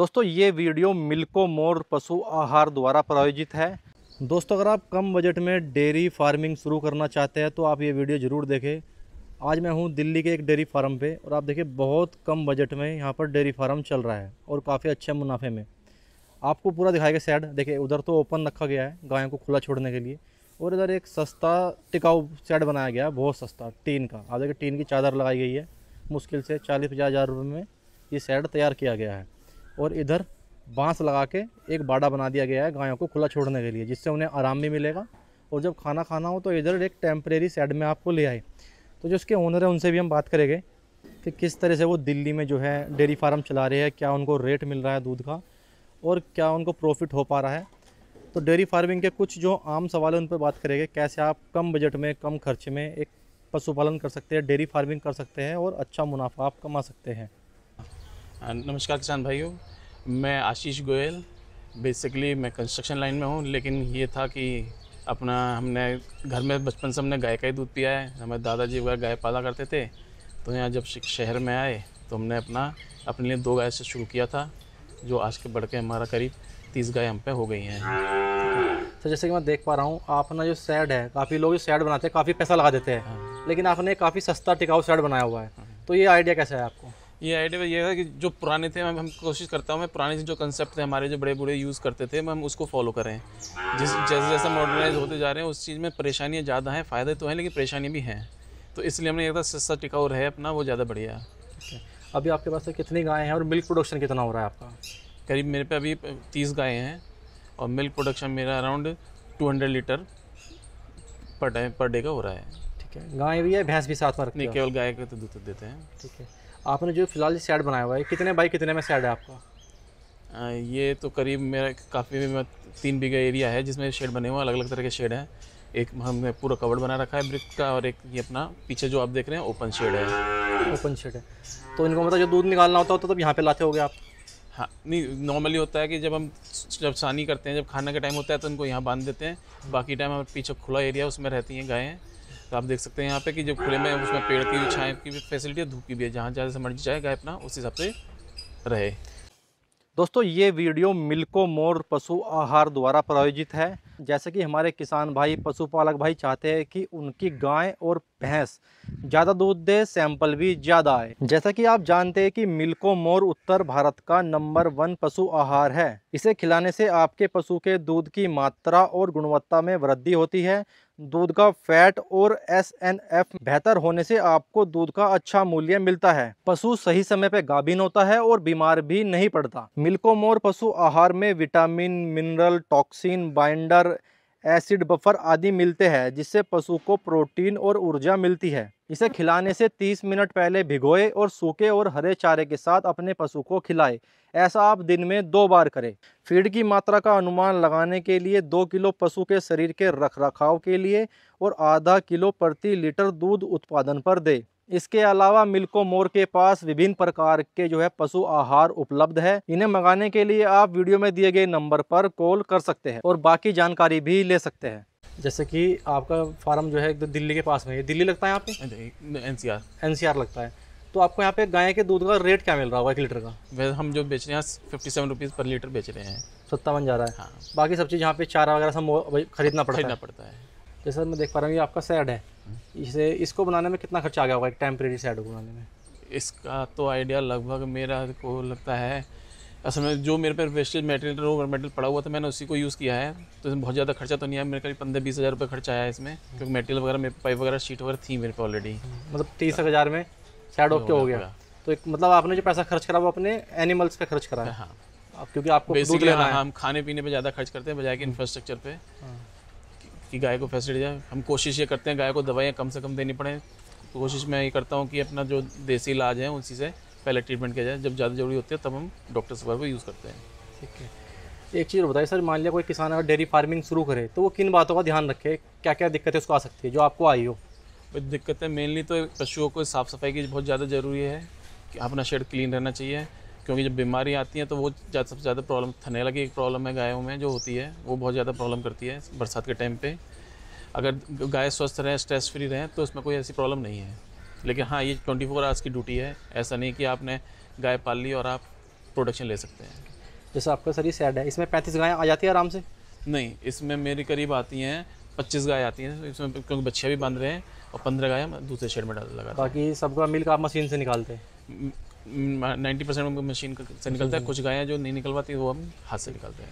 दोस्तों ये वीडियो मिल्को मोर पशु आहार द्वारा प्रायोजित है दोस्तों अगर आप कम बजट में डेयरी फार्मिंग शुरू करना चाहते हैं तो आप ये वीडियो ज़रूर देखें आज मैं हूँ दिल्ली के एक डेयरी फार्म पे और आप देखिए बहुत कम बजट में यहाँ पर डेयरी फार्म चल रहा है और काफ़ी अच्छे मुनाफे में आपको पूरा दिखाएगा सैड देखिए उधर तो ओपन रखा गया है गायों को खुला छोड़ने के लिए और इधर एक सस्ता टिकाऊ सेट बनाया गया है बहुत सस्ता टीन का आप देखिए टीन की चादर लगाई गई है मुश्किल से चालीस पचास हज़ार रुपये में ये सैड तैयार किया गया है और इधर बांस लगा के एक बाड़ा बना दिया गया है गायों को खुला छोड़ने के लिए जिससे उन्हें आराम भी मिलेगा और जब खाना खाना हो तो इधर एक टेम्परेरी सेड में आपको ले आए तो जो उसके ओनर है उनसे भी हम बात करेंगे कि किस तरह से वो दिल्ली में जो है डेयरी फार्म चला रहे हैं क्या उनको रेट मिल रहा है दूध का और क्या उनको प्रॉफिट हो पा रहा है तो डेयरी फार्मिंग के कुछ जो आम सवाल हैं उन पर बात करेंगे कैसे आप कम बजट में कम खर्च में एक पशुपालन कर सकते हैं डेयरी फार्मिंग कर सकते हैं और अच्छा मुनाफा आप कमा सकते हैं नमस्कार किसान भाइयों मैं आशीष गोयल बेसिकली मैं कंस्ट्रक्शन लाइन में हूँ लेकिन ये था कि अपना हमने घर में बचपन से हमने गाय का ही दूध पिया है हमारे दादाजी वगैरह गाय पाला करते थे तो यहाँ जब शहर में आए तो हमने अपना अपने लिए दो गाय से शुरू किया था जो आज के बढ़ के हमारा करीब तीस गाय हम पे हो गई हैं तो जैसे कि मैं देख पा रहा हूँ आप ना जो सैड है काफ़ी लोग जो सैड बनाते हैं काफ़ी पैसा लगा देते हैं हाँ। लेकिन आपने काफ़ी सस्ता टिकाऊ सैड बनाया हुआ है हाँ। तो ये आइडिया कैसा है आपको ये आइडिया ये है कि जो पुराने थे मैं हम कोशिश करता हूँ मैं पुराने से जो कंसेप्ट थे हमारे जो बड़े बूढ़े यूज़ करते थे हम उसको फॉलो करें जिस जैसे जैसे मॉडर्नाइज होते जा रहे हैं उस चीज़ में परेशानियाँ ज़्यादा हैं फ़ायदे तो हैं लेकिन परेशानियाँ भी हैं तो इसलिए हमने एक सस्ता टिकाऊ रहे अपना वो ज़्यादा बढ़िया अभी आपके पास कितनी गायें हैं और मिल्क प्रोडक्शन कितना हो रहा है आपका करीब मेरे पे अभी तीस गायें हैं और मिल्क प्रोडक्शन मेरा around two hundred litre per day per day का हो रहा है ठीक है गाय भी है भैंस भी साथ में रखते हैं केवल गाय का तो दूध देते हैं ठीक है आपने जो फिलहाल सेट बनाया हुआ है कितने बाई कितने में सेट है आपका आ, ये तो करीब मेरा काफ़ी तीन बीघा एरिया है जिसमें शेड बने हुए अलग अलग तरह के शेड हैं एक हमने पूरा कवर बना रखा है ब्रिक का और एक ये अपना पीछे जो आप देख रहे हैं ओपन शेड है ओपन शेड है तो इनको मतलब जो दूध निकालना होता होता तब तो यहाँ पे लाते हो आप हाँ नहीं नॉर्मली होता है कि जब हम जब सानी करते हैं जब खाना का टाइम होता है तो इनको यहाँ बांध देते हैं बाकी टाइम हमारे पीछे खुला एरिया उसमें रहती हैं गायें तो आप देख सकते हैं यहाँ पे कि जब खुले में उसमें पेड़ की भी छाएँ की भी फैसिलिटी है धूप की भी है जहाँ जहाँ से मर्जी जाए गाय अपना उस हिसाब से रहे दोस्तों ये वीडियो मिल्को मोर पशु आहार द्वारा प्रायोजित है जैसे कि हमारे किसान भाई पशुपालक भाई चाहते हैं कि उनकी गाय और भैंस ज़्यादा दूध दे सैंपल भी ज़्यादा आए जैसा कि आप जानते हैं कि मिल्को मोर उत्तर भारत का नंबर वन पशु आहार है इसे खिलाने से आपके पशु के दूध की मात्रा और गुणवत्ता में वृद्धि होती है दूध का फैट और एस एन एफ बेहतर होने से आपको दूध का अच्छा मूल्य मिलता है पशु सही समय पर गाभिन होता है और बीमार भी नहीं पड़ता मिल्कोमोर पशु आहार में vitamin mineral toxin binder acid buffer आदि मिलते हैं जिससे पशु को प्रोटीन और ऊर्जा मिलती है इसे खिलाने से 30 मिनट पहले भिगोए और सूखे और हरे चारे के साथ अपने पशु को खिलाए ऐसा आप दिन में दो बार करें फीड की मात्रा का अनुमान लगाने के लिए दो किलो पशु के शरीर के रखरखाव के लिए और आधा किलो प्रति लीटर दूध उत्पादन पर दें इसके अलावा मिल्को मोर के पास विभिन्न प्रकार के जो है पशु आहार उपलब्ध है इन्हें मंगाने के लिए आप वीडियो में दिए गए नंबर पर कॉल कर सकते हैं और बाकी जानकारी भी ले सकते हैं जैसे कि आपका फार्म जो है दिल्ली के पास में है दिल्ली लगता है यहाँ पे N C R N C R लगता है तो आपको यहाँ पे गाय के दूध का रेट क्या मिल रहा होगा एक लीटर का वैसे हम जो बेच रहे हैं fifty seven rupees per litre बेच रहे हैं सत्तावन जा रहा है हाँ। बाकी सब चीज़ यहाँ पे चारा वगैरह सब खरीदना पड़ता खरीदना पड़ता है जैसे मैं देख पा रहा हूँ ये आपका सैड है इसे इसको बनाने में कितना खर्चा आ गया होगा एक टेम्परेरी सेट बनाने में इसका तो आइडिया लगभग मेरा को लगता है असल में जो मेरे पे वेस्टेज मेटेरियल रो मेटेरियल पड़ा हुआ था मैंने उसी को यूज़ किया है तो इसमें बहुत ज़्यादा खर्चा तो नहीं आया मेरे करीब पंद्रह बीस हज़ार रुपये खर्चा आया इसमें क्योंकि मेटेरियल वगैरह मेरे पाइप वगैरह शीट वगैरह थी मेरे पे ऑलरेडी मतलब तीस हज़ार में साइड ऑफ के हो गया तो एक मतलब आपने जो पैसा खर्च करा वो अपने एनिमल्स पे खर्च करा है हाँ क्योंकि आपको बेसिकली हाँ, हम खाने पीने पे ज़्यादा खर्च करते हैं बजाय कि इंफ्रास्ट्रक्चर पे हाँ। कि गाय को फैसिलिटी जाए हम कोशिश ये करते हैं गाय को दवाइयाँ कम से कम देनी पड़े तो कोशिश मैं ये करता हूँ कि अपना जो देसी इलाज है उसी से पहले ट्रीटमेंट किया जाए जब ज़्यादा जरूरी होती है तब हम डॉक्टर सफर को यूज़ करते हैं ठीक है एक चीज़ बताइए सर मान लिया कोई किसान अगर डेयरी फार्मिंग शुरू करे तो वो किन बातों का ध्यान रखे क्या क्या दिक्कतें उसको आ सकती है जो आपको आई हो दिक्कतें मेनली तो पशुओं को साफ़ सफाई की बहुत ज़्यादा ज़रूरी है कि अपना शेड क्लीन रहना चाहिए क्योंकि जब बीमारी आती हैं तो वो ज़्यादा सबसे ज़्यादा प्रॉब्लम थनेला की एक प्रॉब्लम है गायों में जो होती है वो बहुत ज़्यादा प्रॉब्लम करती है बरसात के टाइम पे अगर गाय स्वस्थ रहें स्ट्रेस फ्री रहें तो उसमें कोई ऐसी प्रॉब्लम नहीं है लेकिन हाँ ये ट्वेंटी फोर आवर्स की ड्यूटी है ऐसा नहीं कि आपने गाय पाल ली और आप प्रोडक्शन ले सकते हैं जैसे आपका सर ये सैड है इसमें पैंतीस गायें आ जाती है आराम से नहीं इसमें मेरे करीब आती हैं पच्चीस गाय आती हैं इसमें क्योंकि बच्चे भी बांध रहे हैं और पंद्रह गाय हम दूसरे शेड में डाल लगा बाकी सबका मिल्क आप मशीन से निकालते हैं नाइन्टी परसेंट मशीन से निकलता है कुछ गायें जो नहीं निकलवाती वो हम हाथ से निकलते हैं